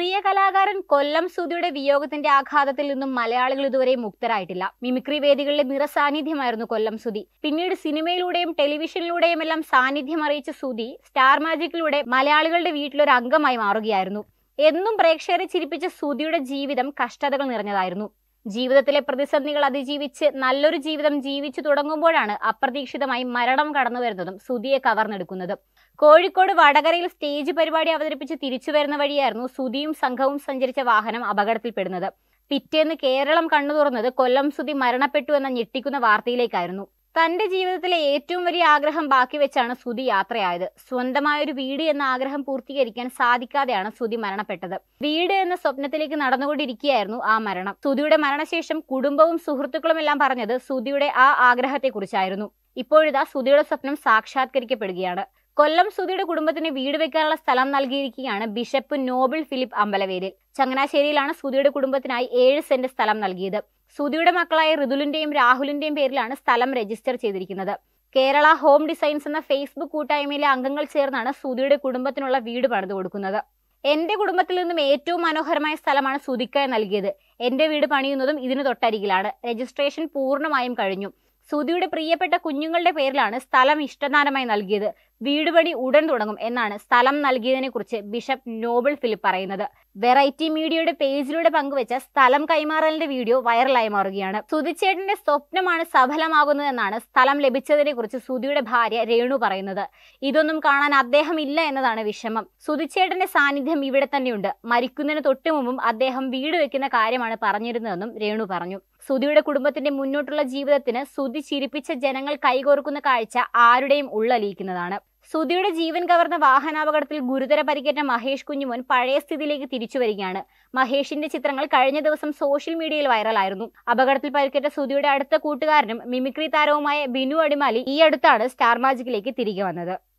പ്രിയ കലാകാരൻ കൊല്ലം സുധിയുടെ വിയോഗത്തിന്റെ ആഘാതത്തിൽ നിന്നും മലയാളികൾ ഇതുവരെ മുക്തരായിട്ടില്ല മിമിക്രി വേദികളിലെ നിറസാന്നിധ്യമായിരുന്നു കൊല്ലം സുധി പിന്നീട് സിനിമയിലൂടെയും ടെലിവിഷനിലൂടെയും എല്ലാം സാന്നിധ്യം അറിയിച്ച സുധി സ്റ്റാർ മാജിക്കിലൂടെ മലയാളികളുടെ വീട്ടിലൊരു അംഗമായി മാറുകയായിരുന്നു എന്നും പ്രേക്ഷകരെ ചിരിപ്പിച്ച സുധിയുടെ ജീവിതം കഷ്ടതകൾ നിറഞ്ഞതായിരുന്നു ജീവിതത്തിലെ പ്രതിസന്ധികൾ അതിജീവിച്ച് നല്ലൊരു ജീവിതം ജീവിച്ചു തുടങ്ങുമ്പോഴാണ് അപ്രതീക്ഷിതമായി മരണം കടന്നു വരുന്നതും സുധിയെ കവർന്നെടുക്കുന്നതും കോഴിക്കോട് വടകരയിൽ സ്റ്റേജ് പരിപാടി അവതരിപ്പിച്ച് തിരിച്ചു വരുന്ന വഴിയായിരുന്നു സുധിയും സംഘവും സഞ്ചരിച്ച വാഹനം അപകടത്തിൽപ്പെടുന്നത് പിറ്റേന്ന് കേരളം കണ്ണു തുറന്നത് കൊല്ലം സുധി മരണപ്പെട്ടു എന്ന ഞെട്ടിക്കുന്ന വാർത്തയിലേക്കായിരുന്നു തന്റെ ജീവിതത്തിലെ ഏറ്റവും വലിയ ആഗ്രഹം ബാക്കി വെച്ചാണ് സുതി യാത്രയായത് സ്വന്തമായൊരു വീട് എന്ന ആഗ്രഹം പൂർത്തീകരിക്കാൻ സാധിക്കാതെയാണ് സുതി മരണപ്പെട്ടത് വീട് എന്ന സ്വപ്നത്തിലേക്ക് നടന്നുകൊണ്ടിരിക്കുകയായിരുന്നു ആ മരണം സുതിയുടെ മരണശേഷം കുടുംബവും സുഹൃത്തുക്കളും എല്ലാം പറഞ്ഞത് സുതിയുടെ ആ ആഗ്രഹത്തെക്കുറിച്ചായിരുന്നു ഇപ്പോഴിതാ സുതിയുടെ സ്വപ്നം സാക്ഷാത്കരിക്കപ്പെടുകയാണ് കൊല്ലം സുധിയുടെ കുടുംബത്തിന് വീട് വെക്കാനുള്ള സ്ഥലം നൽകിയിരിക്കുകയാണ് ബിഷപ്പ് നോബിൾ ഫിലിപ്പ് അമ്പലവേരിൽ ചങ്ങനാശ്ശേരിയിലാണ് സുധിയുടെ കുടുംബത്തിനായി ഏഴ് സെന്റ് സ്ഥലം നൽകിയത് സുധിയുടെ മക്കളായ ഋതുലിന്റെയും രാഹുലിന്റെയും പേരിലാണ് സ്ഥലം രജിസ്റ്റർ ചെയ്തിരിക്കുന്നത് കേരള ഹോം ഡിസൈൻസ് എന്ന ഫേസ്ബുക്ക് കൂട്ടായ്മയിലെ അംഗങ്ങൾ ചേർന്നാണ് സുധിയുടെ കുടുംബത്തിനുള്ള വീട് പണിത് കൊടുക്കുന്നത് എന്റെ കുടുംബത്തിൽ നിന്നും ഏറ്റവും മനോഹരമായ സ്ഥലമാണ് സുധിക്കായി നൽകിയത് എന്റെ വീട് പണിയുന്നതും ഇതിന് തൊട്ടരികിലാണ് രജിസ്ട്രേഷൻ പൂർണ്ണമായും കഴിഞ്ഞു സുധിയുടെ പ്രിയപ്പെട്ട കുഞ്ഞുങ്ങളുടെ പേരിലാണ് സ്ഥലം ഇഷ്ടദാനമായി നൽകിയത് വീടുപണി ഉടൻ തുടങ്ങും എന്നാണ് സ്ഥലം കുറിച്ച് ബിഷപ്പ് നോബിൾ ഫിലിപ്പ് പറയുന്നത് വെറൈറ്റി മീഡിയയുടെ പേജിലൂടെ പങ്കുവെച്ച സ്ഥലം കൈമാറലിന്റെ വീഡിയോ വൈറലായി മാറുകയാണ് സുതിച്ചേട്ടന്റെ സ്വപ്നമാണ് സഫലമാകുന്നതെന്നാണ് സ്ഥലം ലഭിച്ചതിനെക്കുറിച്ച് സുതിയുടെ ഭാര്യ രേണു പറയുന്നത് ഇതൊന്നും കാണാൻ അദ്ദേഹം ഇല്ല എന്നതാണ് വിഷമം സുതിച്ചേട്ടന്റെ സാന്നിധ്യം ഇവിടെ തന്നെയുണ്ട് മരിക്കുന്നതിന് തൊട്ടു മുമ്പും അദ്ദേഹം വീട് വെക്കുന്ന കാര്യമാണ് പറഞ്ഞിരുന്നതെന്നും രേണു പറഞ്ഞു സുതിയുടെ കുടുംബത്തിന്റെ മുന്നോട്ടുള്ള ജീവിതത്തിന് സുതി ചിരിപ്പിച്ച ജനങ്ങൾ കൈകോർക്കുന്ന കാഴ്ച ആരുടെയും ഉള്ളലിയിക്കുന്നതാണ് സുധിയുടെ ജീവൻ കവർന്ന വാഹനാപകടത്തിൽ ഗുരുതര പരിക്കേറ്റ മഹേഷ് കുഞ്ഞുമോൻ പഴയ സ്ഥിതിയിലേക്ക് തിരിച്ചു വരികയാണ് മഹേഷിന്റെ ചിത്രങ്ങൾ കഴിഞ്ഞ ദിവസം സോഷ്യൽ മീഡിയയിൽ വൈറലായിരുന്നു അപകടത്തിൽ പരിക്കേറ്റ സുധിയുടെ അടുത്ത കൂട്ടുകാരനും മിമിക്രി താരവുമായ ബിനു അടിമാലി ഈ അടുത്താണ് സ്റ്റാർ മാജിക്കിലേക്ക് തിരികെ വന്നത്